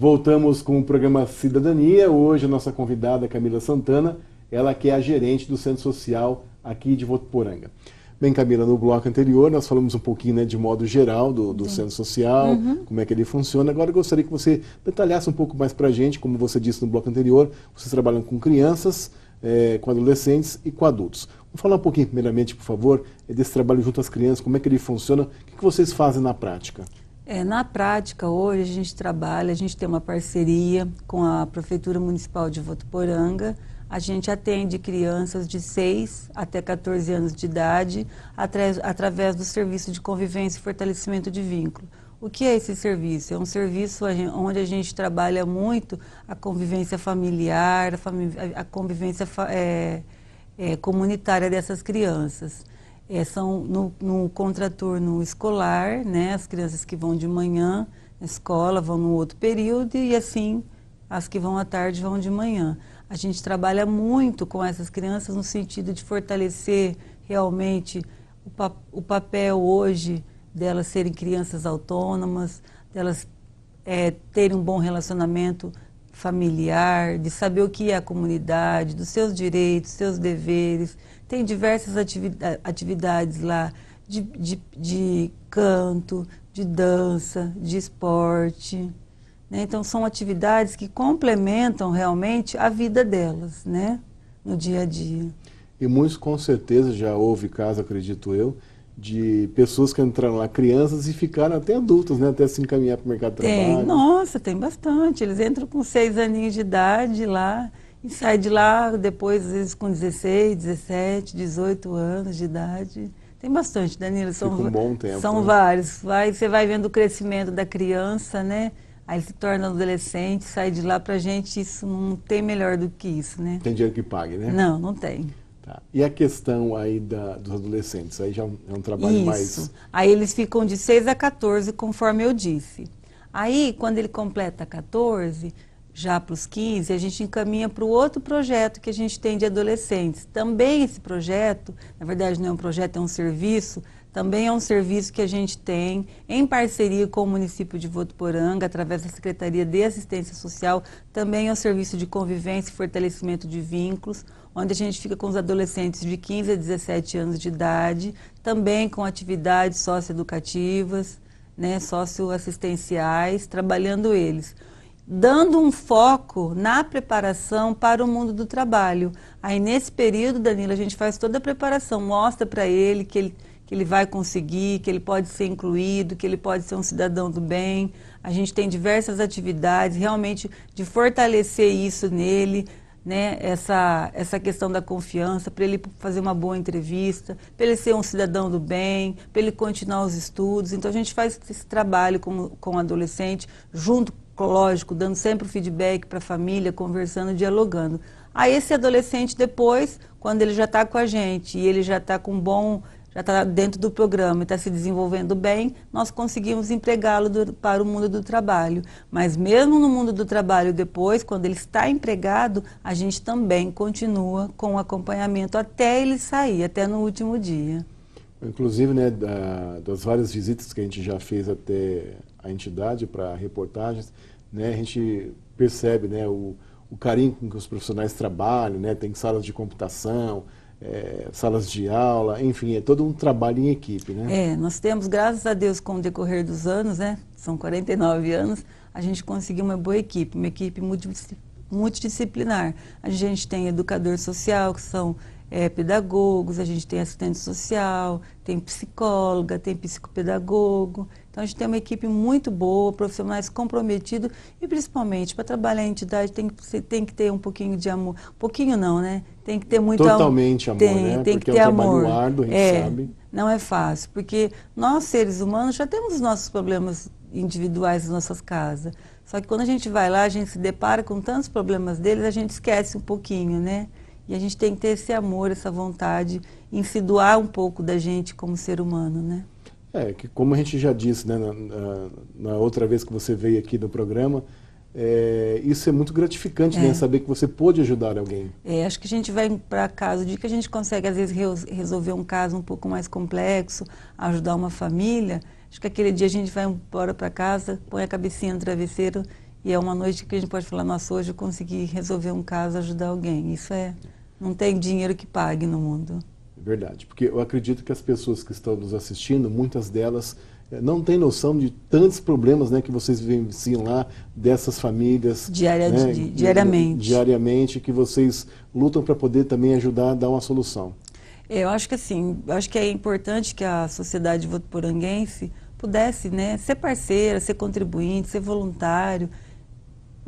Voltamos com o programa Cidadania. Hoje a nossa convidada Camila Santana, ela que é a gerente do Centro Social aqui de Votuporanga. Bem, Camila, no bloco anterior nós falamos um pouquinho né, de modo geral do, do centro social, uhum. como é que ele funciona. Agora eu gostaria que você detalhasse um pouco mais para a gente, como você disse no bloco anterior, vocês trabalham com crianças, é, com adolescentes e com adultos. Vamos falar um pouquinho, primeiramente, por favor, é, desse trabalho junto às crianças, como é que ele funciona, o que, que vocês fazem na prática? É, na prática, hoje a gente trabalha, a gente tem uma parceria com a Prefeitura Municipal de Votuporanga, a gente atende crianças de 6 até 14 anos de idade atras, através do serviço de convivência e fortalecimento de vínculo. O que é esse serviço? É um serviço onde a gente trabalha muito a convivência familiar, a convivência é, é, comunitária dessas crianças. É, são no, no, contraturno escolar, né, as crianças que vão de manhã na escola vão num outro período e assim as que vão à tarde vão de manhã. A gente trabalha muito com essas crianças no sentido de fortalecer realmente o, pa o papel hoje delas serem crianças autônomas, delas é, terem um bom relacionamento familiar, de saber o que é a comunidade, dos seus direitos, seus deveres. Tem diversas atividades lá de, de, de canto, de dança, de esporte. Né? Então, são atividades que complementam realmente a vida delas, né? no dia a dia. E muitos, com certeza, já houve casos, acredito eu, de pessoas que entraram lá, crianças, e ficaram até adultos, né? Até se encaminhar para o mercado de trabalho. Tem, nossa, tem bastante. Eles entram com seis aninhos de idade lá e saem de lá depois, às vezes, com 16, 17, 18 anos de idade. Tem bastante, Danilo. São, Fica um bom tempo. São né? vários. Vai, você vai vendo o crescimento da criança, né? Aí se torna adolescente, sai de lá pra gente, isso não tem melhor do que isso, né? Tem dinheiro que pague, né? Não, não tem. Tá. E a questão aí da, dos adolescentes, aí já é um, é trabalho mais. trabalho isso. mais. Aí eles ficam de 6 a 14, conforme eu disse. Aí, quando ele completa 14, já para os 15, a gente encaminha para o outro projeto que a gente tem de adolescentes. Também esse projeto, na verdade não é um projeto, é um serviço, também é um serviço que a gente tem em parceria com o município de Votuporanga, através da Secretaria de Assistência Social, também é um serviço de convivência e fortalecimento de vínculos, onde a gente fica com os adolescentes de 15 a 17 anos de idade, também com atividades socioeducativas, né, socioassistenciais, trabalhando eles dando um foco na preparação para o mundo do trabalho. Aí nesse período, Danilo, a gente faz toda a preparação, mostra para ele que ele que ele vai conseguir, que ele pode ser incluído, que ele pode ser um cidadão do bem. A gente tem diversas atividades realmente de fortalecer isso nele, né? Essa essa questão da confiança para ele fazer uma boa entrevista, para ele ser um cidadão do bem, para ele continuar os estudos. Então a gente faz esse trabalho com com o adolescente junto lógico, dando sempre o feedback para a família, conversando, dialogando. A esse adolescente depois, quando ele já está com a gente e ele já está com um bom já está dentro do programa e está se desenvolvendo bem, nós conseguimos empregá-lo para o mundo do trabalho. Mas mesmo no mundo do trabalho depois, quando ele está empregado, a gente também continua com o acompanhamento até ele sair, até no último dia. Inclusive, né, da, das várias visitas que a gente já fez até a entidade para reportagens, né, a gente percebe né, o, o carinho com que os profissionais trabalham, né, tem salas de computação, é, salas de aula, enfim, é todo um trabalho em equipe, né? É, nós temos, graças a Deus, com o decorrer dos anos, né, são 49 anos, a gente conseguiu uma boa equipe, uma equipe multidisciplinar. A gente tem educador social, que são é, pedagogos, a gente tem assistente social, tem psicóloga, tem psicopedagogo, então a gente tem uma equipe muito boa, profissionais comprometidos e principalmente para trabalhar a entidade tem que, tem que ter um pouquinho de amor. Pouquinho não, né? Tem que ter muito Totalmente amor, tem, né? Tem porque que ter é um amor. trabalho árduo, a gente é, sabe. Não é fácil, porque nós seres humanos já temos os nossos problemas individuais nas nossas casas. Só que quando a gente vai lá, a gente se depara com tantos problemas deles, a gente esquece um pouquinho, né? E a gente tem que ter esse amor, essa vontade em se doar um pouco da gente como ser humano, né? É, que como a gente já disse né, na, na, na outra vez que você veio aqui no programa, é, isso é muito gratificante, né, é. né? Saber que você pôde ajudar alguém. É, acho que a gente vai para casa, o dia que a gente consegue, às vezes, re resolver um caso um pouco mais complexo, ajudar uma família, acho que aquele dia a gente vai embora para casa, põe a cabecinha no travesseiro e é uma noite que a gente pode falar, nossa, hoje eu consegui resolver um caso, ajudar alguém. Isso é, não tem dinheiro que pague no mundo. É verdade, porque eu acredito que as pessoas que estão nos assistindo, muitas delas eh, não têm noção de tantos problemas né, que vocês vivenciam lá, dessas famílias. Diária, né, di, diariamente. Diariamente, que vocês lutam para poder também ajudar a dar uma solução. É, eu acho que assim, acho que é importante que a sociedade votuporanguense pudesse né, ser parceira, ser contribuinte, ser voluntário,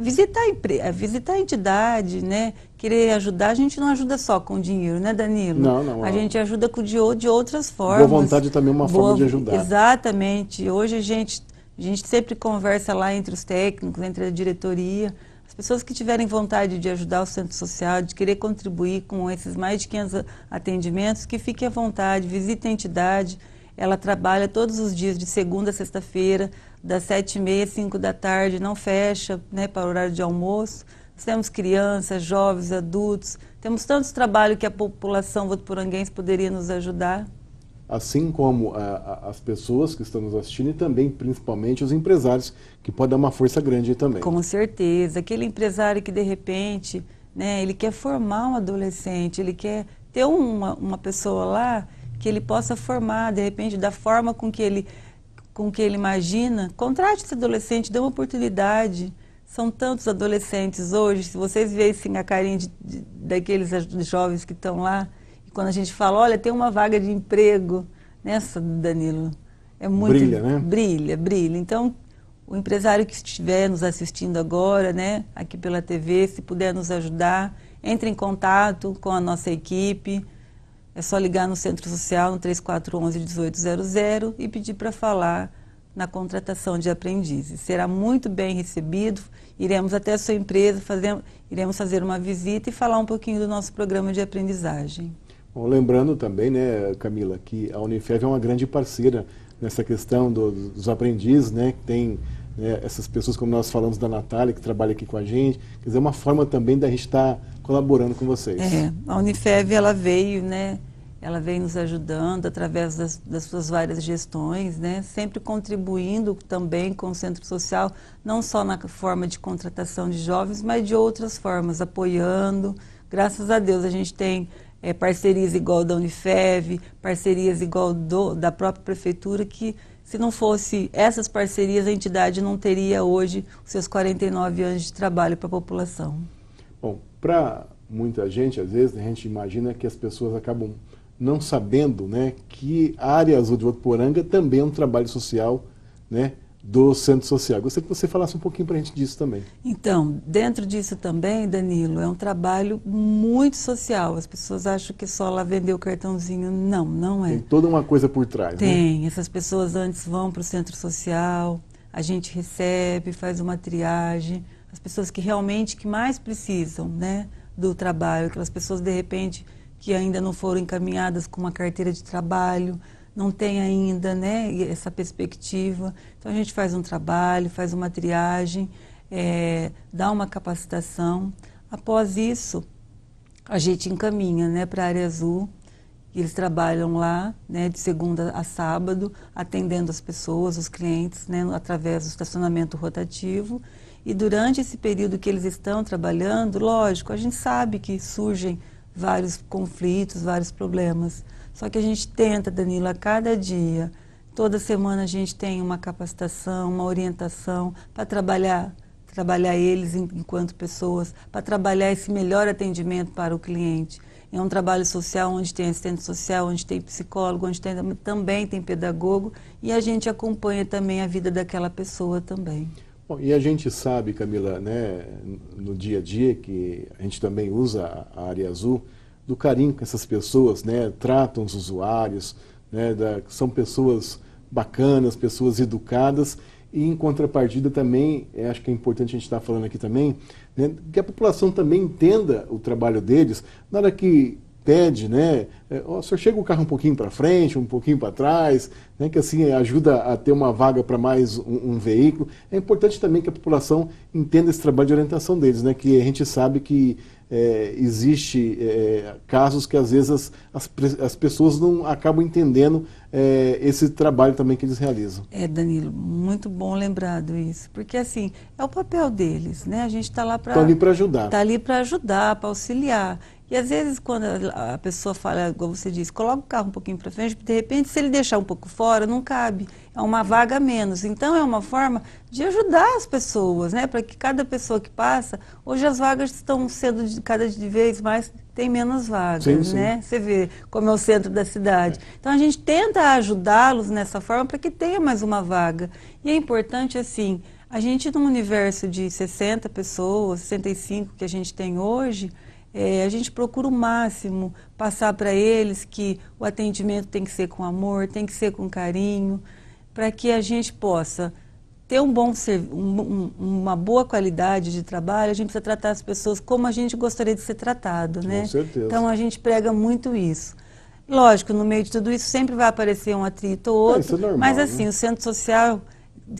visitar, eh, visitar a entidade, né? Querer ajudar, a gente não ajuda só com dinheiro, né, Danilo? Não, não. A não. É. gente ajuda com de, de outras formas. Boa vontade também é uma Boa, forma de ajudar. Exatamente. Hoje a gente, a gente sempre conversa lá entre os técnicos, entre a diretoria. As pessoas que tiverem vontade de ajudar o centro social, de querer contribuir com esses mais de 500 atendimentos, que fiquem à vontade, visitem a entidade. Ela trabalha todos os dias, de segunda a sexta-feira das sete e meia, cinco da tarde, não fecha né, para o horário de almoço. Nós temos crianças, jovens, adultos, temos tantos trabalhos que a população votuporanguense poderia nos ajudar. Assim como a, eh, a, as pessoas que estão nos assistindo e também, principalmente, os empresários, que podem dar uma força grande também. Com certeza. Aquele empresário que, de repente, né, ele quer formar um adolescente, ele quer ter uma, uma pessoa lá que ele possa formar, de repente, da forma com que ele com o que ele imagina, contrate esse adolescente, dê uma oportunidade. São tantos adolescentes hoje, se vocês vissem assim, a carinha de, de, daqueles jovens que estão lá, e quando a gente fala, olha, tem uma vaga de emprego, nessa, Danilo, é muito... Brilha, né? Brilha, brilha. Então, o empresário que estiver nos assistindo agora, né, aqui pela TV, se puder nos ajudar, entre em contato com a nossa equipe, é só ligar no Centro Social no 3411-1800 e pedir para falar na contratação de aprendizes. Será muito bem recebido. Iremos até a sua empresa, fazer, iremos fazer uma visita e falar um pouquinho do nosso programa de aprendizagem. Bom, lembrando também, né, Camila, que a Unifev é uma grande parceira nessa questão do, dos aprendizes, né, que tem né, essas pessoas, como nós falamos da Natália, que trabalha aqui com a gente. Quer dizer, é uma forma também da gente estar tá colaborando com vocês. É, a Unifev ela veio, né? Ela vem nos ajudando através das, das suas várias gestões, né? sempre contribuindo também com o Centro Social, não só na forma de contratação de jovens, mas de outras formas, apoiando. Graças a Deus a gente tem é, parcerias igual da Unifev, parcerias igual do, da própria prefeitura que se não fosse essas parcerias, a entidade não teria hoje os seus 49 anos de trabalho para a população. Bom, para muita gente, às vezes, a gente imagina que as pessoas acabam não sabendo né, que áreas do Votoporanga também é um trabalho social né, do Centro Social. Gostaria que você falasse um pouquinho para a gente disso também. Então, dentro disso também, Danilo, é um trabalho muito social. As pessoas acham que só lá vender o cartãozinho. Não, não é. Tem toda uma coisa por trás. Né? Tem. Né? Essas pessoas antes vão para o Centro Social, a gente recebe, faz uma triagem. As pessoas que realmente que mais precisam né, do trabalho, aquelas pessoas de repente que ainda não foram encaminhadas com uma carteira de trabalho, não tem ainda né, essa perspectiva. Então a gente faz um trabalho, faz uma triagem, é, dá uma capacitação. Após isso, a gente encaminha né, para a área azul. Eles trabalham lá né, de segunda a sábado, atendendo as pessoas, os clientes, né, através do estacionamento rotativo. E durante esse período que eles estão trabalhando, lógico, a gente sabe que surgem vários conflitos, vários problemas só que a gente tenta, Danila, cada dia. Toda semana a gente tem uma capacitação, uma orientação para trabalhar trabalhar eles enquanto pessoas, para trabalhar esse melhor atendimento para o cliente. É um trabalho social onde tem assistente social, onde tem psicólogo, onde tem, também tem pedagogo e a gente acompanha também a vida daquela pessoa também. Bom, e a gente sabe, Camila, né, no dia a dia que a gente também usa a área azul, do carinho que essas pessoas né, tratam os usuários, né, da, são pessoas bacanas, pessoas educadas, e em contrapartida também, é, acho que é importante a gente estar falando aqui também, né, que a população também entenda o trabalho deles, na hora que pede, né, é, ó, o senhor chega o carro um pouquinho para frente, um pouquinho para trás, né, que assim ajuda a ter uma vaga para mais um, um, veículo. É importante também que a população entenda esse trabalho de orientação deles, né, que a gente sabe que é, existe é, casos que às vezes as, as, as pessoas não acabam entendendo é, esse trabalho também que eles realizam. É, Danilo, muito bom lembrado isso, porque assim, é o papel deles, né? A gente está lá para... Está ali para ajudar. Está ali para ajudar, para auxiliar. E às vezes, quando a pessoa fala, igual você diz, coloca o carro um pouquinho para frente, de repente, se ele deixar um pouco fora, não cabe. É uma vaga a menos. Então, é uma forma de ajudar as pessoas, né? Para que cada pessoa que passa, hoje as vagas estão sendo de, cada vez mais, tem menos vagas, sim, né? sim. né? Você vê como é o centro da cidade. É. Então, a gente tenta ajudá-los nessa forma para que tenha mais uma vaga. E é importante, assim, a gente num universo de 60 pessoas, 65 que a gente tem hoje é, a gente procura o máximo passar para eles que o atendimento tem que ser com amor, tem que ser com carinho, para que a gente possa ter um bom, um, uma boa qualidade de trabalho, a gente precisa tratar as pessoas como a gente gostaria de ser tratado, né? Com certeza. Então a gente prega muito isso. Lógico, no meio de tudo isso sempre vai aparecer um atrito ou é, outro, é, é normal, mas né? assim, né? o centro social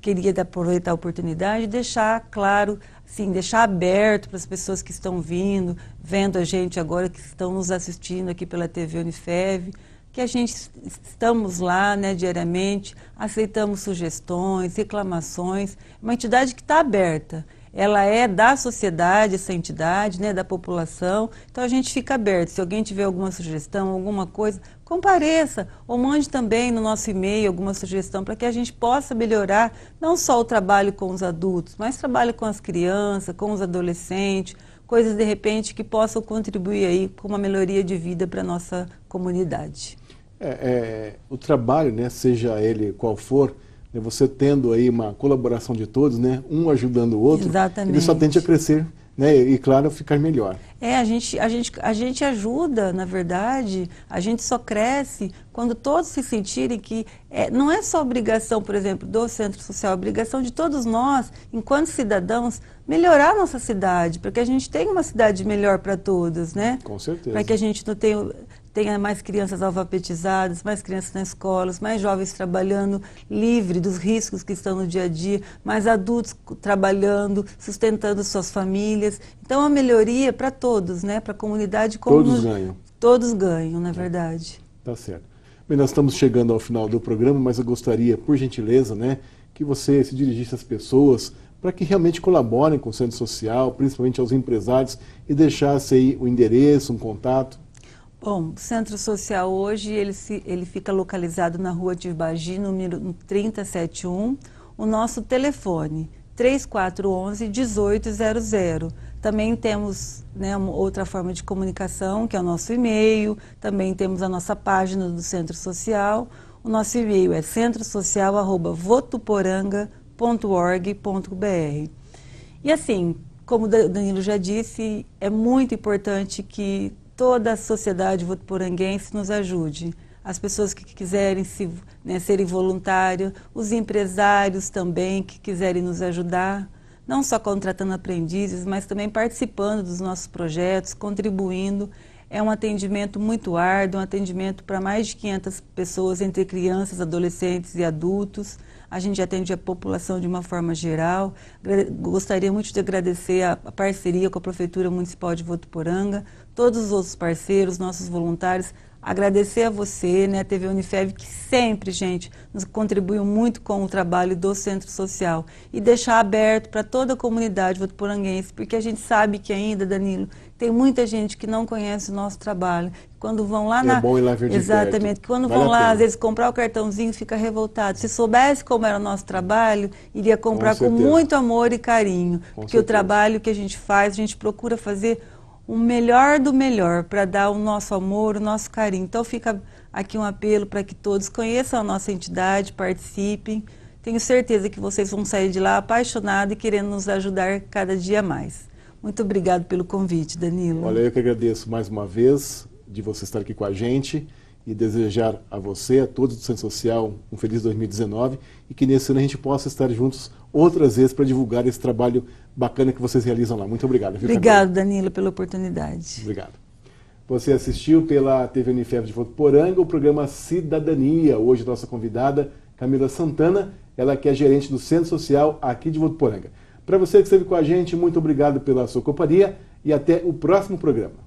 queria aproveitar a oportunidade e deixar claro sim deixar aberto para as pessoas que estão vindo, vendo a gente agora, que estão nos assistindo aqui pela TV Unifev, que a gente estamos lá né, diariamente, aceitamos sugestões, reclamações, uma entidade que está aberta ela é da sociedade, essa entidade, né, da população. Então a gente fica aberto. Se alguém tiver alguma sugestão, alguma coisa, compareça ou mande também no nosso e-mail alguma sugestão para que a gente possa melhorar não só o trabalho com os adultos, mas trabalho com as crianças, com os adolescentes, coisas de repente que possam contribuir aí com uma melhoria de vida para a nossa comunidade. É, é, o trabalho, né, seja ele qual for, né, você tendo aí uma colaboração de todos, né? um ajudando o outro, Exatamente. ele só tende a crescer né? e, claro, ficar melhor. É, a gente, a, gente, a gente ajuda, na verdade, a gente só cresce quando todos se sentirem que é, não é só obrigação, por exemplo, do Centro Social, é obrigação de todos nós, enquanto cidadãos, melhorar a nossa cidade, para que a gente tenha uma cidade melhor para todos, né? Com certeza. Para que a gente não tenha tenha mais crianças alfabetizadas, mais crianças nas escolas, mais jovens trabalhando livre dos riscos que estão no dia a dia, mais adultos trabalhando, sustentando suas famílias. Então, é uma melhoria para todos, né? para a comunidade como Todos ganham. Todos ganham, na é. verdade. Tá certo. Bem, nós estamos chegando ao final do programa, mas eu gostaria, por gentileza, né, que você se dirigisse às pessoas para que realmente colaborem com o Centro Social, principalmente aos empresários, e deixasse aí o endereço, um contato. Bom, o Centro Social hoje ele, se, ele fica localizado na rua de Bagi, número 371. O nosso telefone 3411 1800. Também temos né, outra forma de comunicação, que é o nosso e-mail. Também temos a nossa página do Centro Social. O nosso e-mail é centrosocial.votuporanga.org.br. E assim, como o Danilo já disse, é muito importante que toda a sociedade votuporanguense nos ajude. As pessoas que quiserem se, né, serem voluntários, os empresários também que quiserem nos ajudar, não só contratando aprendizes, mas também participando dos nossos projetos, contribuindo. É um atendimento muito árduo, um atendimento para mais de 500 pessoas, entre crianças, adolescentes e adultos. A gente atende a população de uma forma geral. Gostaria muito de agradecer a parceria com a Prefeitura Municipal de Votuporanga, todos os outros parceiros, nossos voluntários, agradecer a você, né, a TV Unifev, que sempre, gente, nos contribuiu muito com o trabalho do Centro Social. E deixar aberto para toda a comunidade votuporanguense, porque a gente sabe que ainda, Danilo, tem muita gente que não conhece o nosso trabalho. Quando vão lá é na. É bom ir lá ver de Exatamente. Perto. Quando vale vão lá, às vezes, comprar o cartãozinho, fica revoltado. Se soubesse como era o nosso trabalho, iria comprar com, com muito amor e carinho. Com porque certeza. o trabalho que a gente faz, a gente procura fazer o melhor do melhor para dar o nosso amor, o nosso carinho. Então fica aqui um apelo para que todos conheçam a nossa entidade, participem. Tenho certeza que vocês vão sair de lá apaixonados e querendo nos ajudar cada dia mais. Muito obrigado pelo convite, Danilo. Olha, eu que agradeço mais uma vez de você estar aqui com a gente e desejar a você, a todos do Centro Social, um feliz 2019 e que nesse ano a gente possa estar juntos outras vezes para divulgar esse trabalho bacana que vocês realizam lá. Muito obrigado. Viu, Obrigado, Camila? Danilo, pela oportunidade. Obrigado. Você assistiu pela TV Unifeb de Votuporanga o programa Cidadania. Hoje nossa convidada, Camila Santana, ela que é gerente do Centro Social aqui de Votuporanga. Para você que esteve com a gente, muito obrigado pela sua companhia e até o próximo programa.